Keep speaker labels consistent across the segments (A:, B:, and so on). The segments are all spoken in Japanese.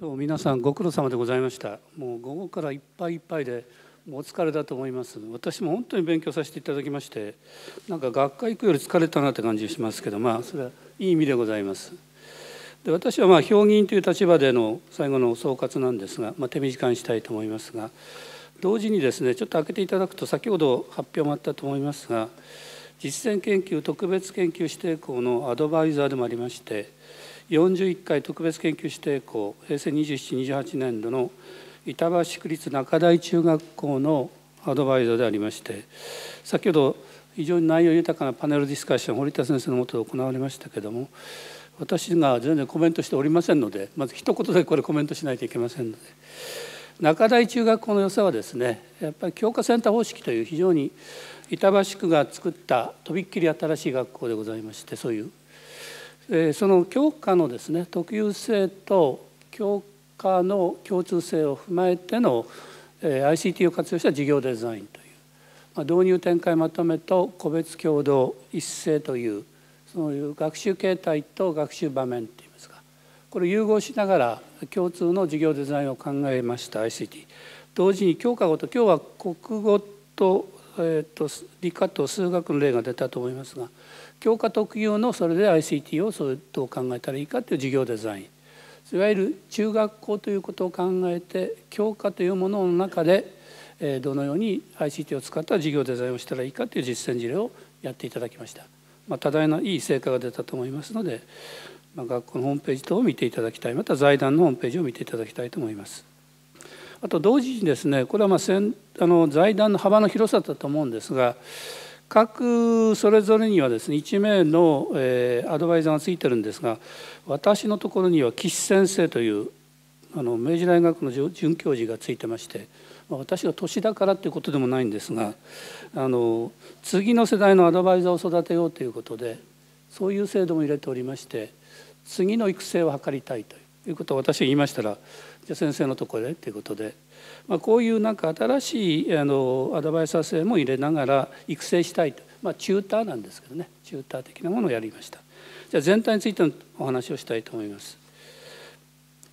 A: どうも皆さんご苦労様でございましたもう午後からいっぱいいっぱいでもうお疲れだと思います私も本当に勉強させていただきましてなんか学会行くより疲れたなって感じしますけどまあそれはいい意味でございますで私はまあ評議員という立場での最後の総括なんですが、まあ、手短にしたいと思いますが同時にですねちょっと開けていただくと先ほど発表もあったと思いますが実践研究特別研究指定校のアドバイザーでもありまして41回特別研究指定校平成2728年度の板橋区立中台中学校のアドバイザーでありまして先ほど非常に内容豊かなパネルディスカッション堀田先生のもとで行われましたけども私が全然コメントしておりませんのでまず一言でこれコメントしないといけませんので中台中学校の良さはですねやっぱり教科センター方式という非常に板橋区が作ったとびっきり新しい学校でございましてそういうその教科のですね特有性と教科の共通性を踏まえての ICT を活用した事業デザインという、ま導入展開まとめと個別共同一斉というそういう学習形態と学習場面といいますかこれを融合しながら共通の事業デザインを考えました ICT 同時に教科ごと今日は国語と,、えーと理科と数学の例が出たと思いますが教科特有のそれで ICT をそれどう考えたらいいかという授業デザインいわゆる中学校ということを考えて教科というものの中でどのように ICT を使った授業デザインをしたらいいかという実践事例をやっていただきました、まあ、多大ないい成果が出たと思いますので、まあ、学校のホームページ等を見ていただきたいまた財団のホームページを見ていただきたいと思いますあと同時にですねこれはまああの財団の幅の広さだと思うんですが各それぞれにはですね1名の、えアドバイザーがついてるんですが私のところには岸先生というあの明治大学の准教授がついてまして、ま私が年だからということでもないんですがあの次の世代のアドバイザーを育てようということでそういう制度も入れておりまして次の育成を図りたいという。いうことを私が言いましたらじゃあ先生のところでということで、まあ、こういうなんか新しいあのアドバイザー性も入れながら育成したいと、まあ、チューターなんですけどねチューター的なものをやりましたじゃあ全体についてのお話をしたいと思います。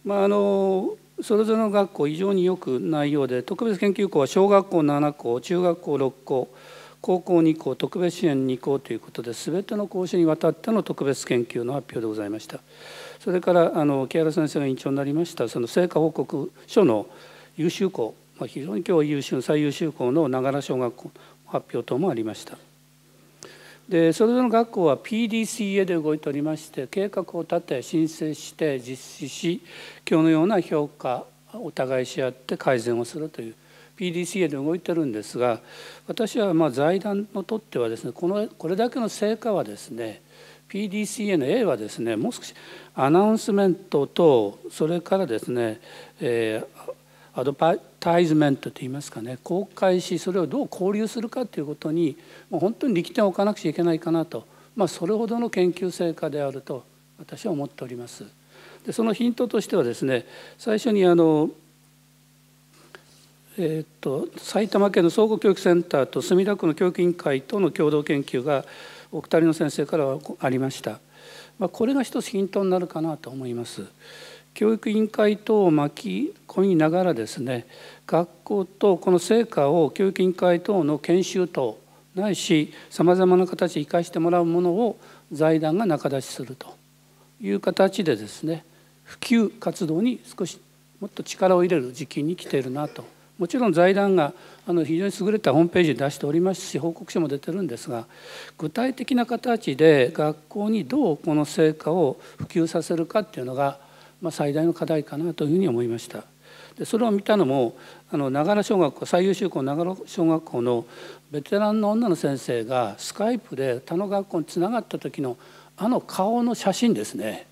A: まあ、あのそれぞれの学校非常によく内容で特別研究校は小学校7校中学校6校高校2校特別支援2校ということで全ての講師にわたっての特別研究の発表でございました。それからあの木原先生が委員長になりましたその成果報告書の優秀校、まあ、非常に今日優秀最優秀校の長良小学校発表等もありました。でそれぞれの学校は PDCA で動いておりまして計画を立て申請して実施し今日のような評価お互いし合って改善をするという PDCA で動いてるんですが私はま財団のとってはですねこのこれだけの成果はですね PDCA の A はですねもう少しアナウンスメントとそれからですね、えー、アドバタイズメントといいますかね公開しそれをどう交流するかということにもう本当に力点を置かなくちゃいけないかなと、まあ、それほどの研究成果であると私は思っております。でそのヒントとしてはですね最初にあのえーと、と埼玉県の総合教育センターと墨田区の教育委員会との共同研究がお二人の先生からはありました。まあ、これが一つヒントになるかなと思います。教育委員会等を巻き込みながらですね学校とこの成果を教育委員会等の研修等ないしさまざまな形で生かしてもらうものを財団が仲出しするという形でですね普及活動に少しもっと力を入れる時期に来ているなともちろん財団があの非常に優れたホームページ出しておりますし報告書も出てるんですが具体的な形で学校にどうこの成果を普及させるかっていうのが、まあ、最大の課題かなというふうに思いました。でそれを見たのもあの長野小学校最優秀校長野小学校のベテランの女の先生がスカイプで他の学校につながった時のあの顔の写真ですね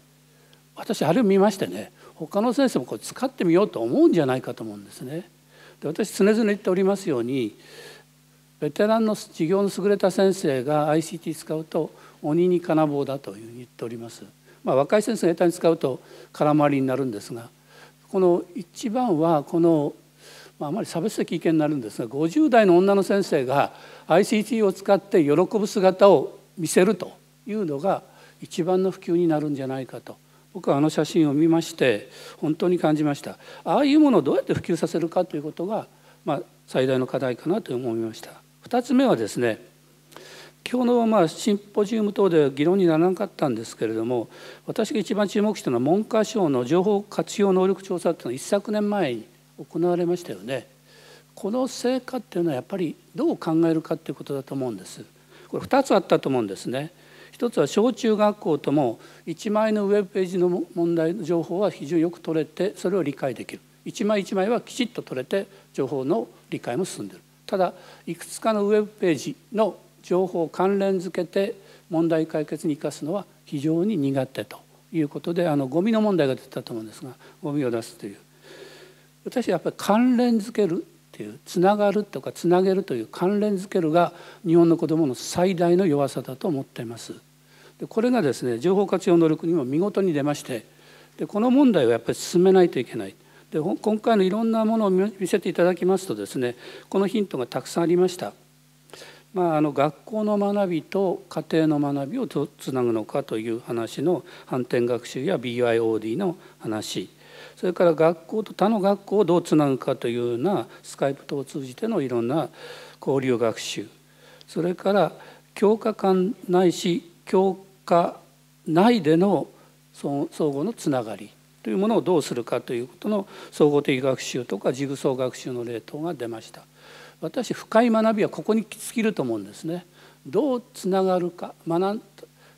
A: 私あれを見ましてね他の先生もこれ使ってみようと思うんじゃないかと思うんですね。で私常々言っておりますようにベテランの授業の優れた先生が ICT 使うと鬼に金棒だというふうに言っております。まあ、若い先生が下手に使うと空回りになるんですがこの一番はこの、まあ、あまり差別的意見になるんですが50代の女の先生が ICT を使って喜ぶ姿を見せるというのが一番の普及になるんじゃないかと。僕はあの写真を見まして本当に感じましたああいうものをどうやって普及させるかということが、まあ、最大の課題かなと思いました2つ目はですね今日のまあシンポジウム等で議論にならなかったんですけれども私が一番注目したのは文科省の情報活用能力調査というのは一昨年前に行われましたよねこの成果っていうのはやっぱりどう考えるかということだと思うんですこれ2つあったと思うんですね一つは小中学校とも1枚のウェブページの問題の情報は非常によく取れてそれを理解できる1枚1枚はきちっと取れて情報の理解も進んでるただいくつかのウェブページの情報を関連づけて問題解決に生かすのは非常に苦手ということであのゴミの問題が出たと思うんですがゴミを出すという私はやっぱり関連付けるていうつながるとかつなげるという関連づけるが日本の子どもの最大の弱さだと思っています。でこれがですね情報活用能力にも見事に出ましてでこの問題をやっぱり進めないといけない。で今回のいろんなものを見せていただきますとですねこのヒントがたくさんありました。まあ、あの学校の学びと家庭の学びをつなぐのかという話の反転学習や b y o d の話それから学校と他の学校をどうつなぐかというようなスカイプ等を通じてのいろんな交流学習それから教科間ないし教科内での相互のつながりというものをどうするかということの総合的学習とかジグソー学習の例等が出ました私深い学びはここに尽きると思うんですねどうつながるか学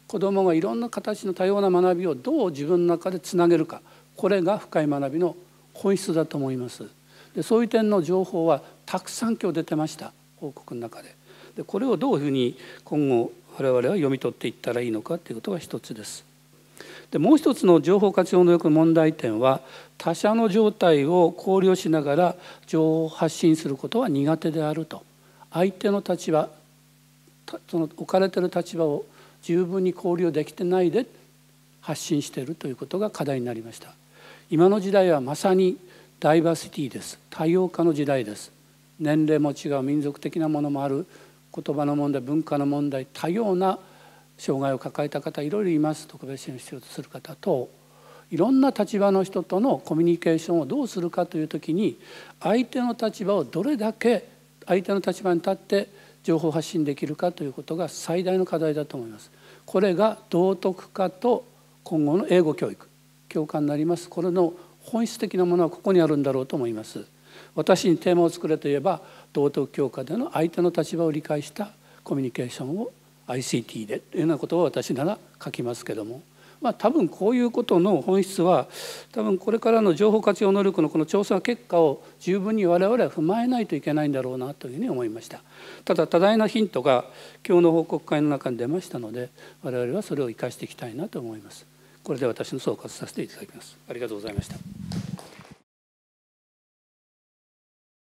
A: 子どもがいろんな形の多様な学びをどう自分の中でつなげるかこれが深い学びの本質だと思いますでそういう点の情報はたくさん今日出てました報告の中ででこれをどういうふうに今後我々は読み取っていったらいいのかということが一つですでもう一つの情報活用能力問題点は他者の状態を考慮しながら情報を発信することは苦手であると相手の立場その置かれてる立場を十分に考慮できてないで発信しているということが課題になりました。今の時代はまさにダイバーシティです多様化の時代です年齢も違う民族的なものもある言葉の問題文化の問題多様な障害を抱えた方いろいろいます特別支援を必要とする方といろんな立場の人とのコミュニケーションをどうするかという時に相手の立場をどれだけ相手の立場に立って情報発信できるかということが最大の課題だと思います。これが道徳化と今後の英語教育教科になりますこれの本質的なものはここにあるんだろうと思います。私にテーマを作れといえば道徳教科での相手の立場を理解したコミュニケーションを ICT でというようなことを私なら書きますけども、まあ、多分こういうことの本質は多分これからの情報活用能力のこの調査結果を十分に我々は踏まえないといけないんだろうなというふうに思いましたただ多大なヒントが今日の報告会の中に出ましたので我々はそれを生かしていきたいなと思います。これで私の総括させていただきます。ありがとうございました。